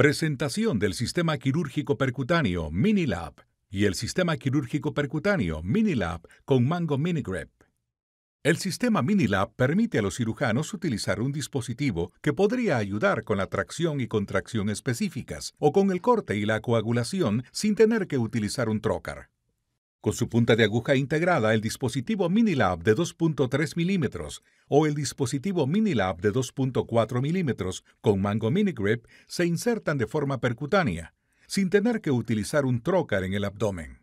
Presentación del Sistema Quirúrgico Percutáneo MiniLab y el Sistema Quirúrgico Percutáneo MiniLab con Mango Minigrip El sistema MiniLab permite a los cirujanos utilizar un dispositivo que podría ayudar con la tracción y contracción específicas o con el corte y la coagulación sin tener que utilizar un trocar. Con su punta de aguja integrada, el dispositivo Minilab de 2.3 milímetros o el dispositivo Minilab de 2.4 milímetros con mango Minigrip se insertan de forma percutánea, sin tener que utilizar un trocar en el abdomen.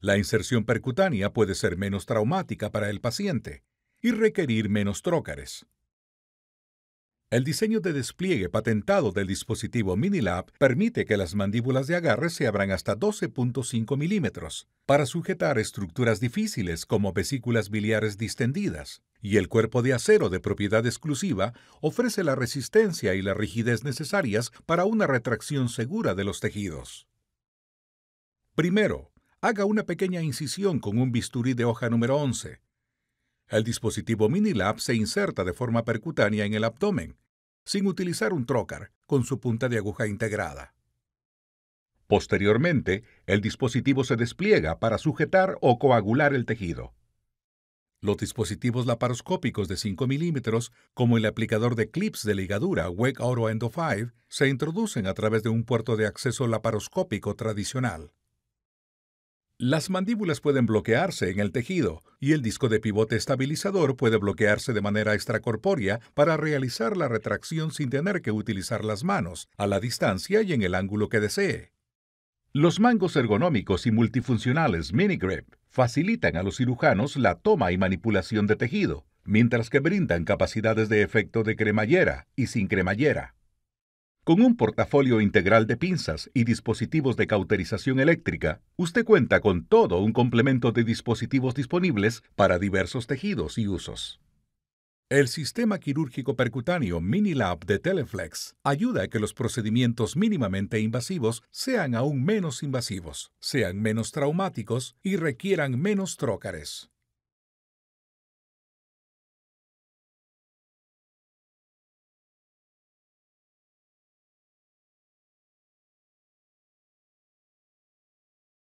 La inserción percutánea puede ser menos traumática para el paciente y requerir menos trocares. El diseño de despliegue patentado del dispositivo Minilab permite que las mandíbulas de agarre se abran hasta 12.5 milímetros para sujetar estructuras difíciles como vesículas biliares distendidas, y el cuerpo de acero de propiedad exclusiva ofrece la resistencia y la rigidez necesarias para una retracción segura de los tejidos. Primero, haga una pequeña incisión con un bisturí de hoja número 11. El dispositivo Minilab se inserta de forma percutánea en el abdomen, sin utilizar un trocar con su punta de aguja integrada. Posteriormente, el dispositivo se despliega para sujetar o coagular el tejido. Los dispositivos laparoscópicos de 5 milímetros, como el aplicador de clips de ligadura Wake Oro Endo 5, se introducen a través de un puerto de acceso laparoscópico tradicional. Las mandíbulas pueden bloquearse en el tejido y el disco de pivote estabilizador puede bloquearse de manera extracorpórea para realizar la retracción sin tener que utilizar las manos, a la distancia y en el ángulo que desee. Los mangos ergonómicos y multifuncionales Minigrip facilitan a los cirujanos la toma y manipulación de tejido, mientras que brindan capacidades de efecto de cremallera y sin cremallera. Con un portafolio integral de pinzas y dispositivos de cauterización eléctrica, usted cuenta con todo un complemento de dispositivos disponibles para diversos tejidos y usos. El sistema quirúrgico percutáneo Minilab de Teleflex ayuda a que los procedimientos mínimamente invasivos sean aún menos invasivos, sean menos traumáticos y requieran menos trócares.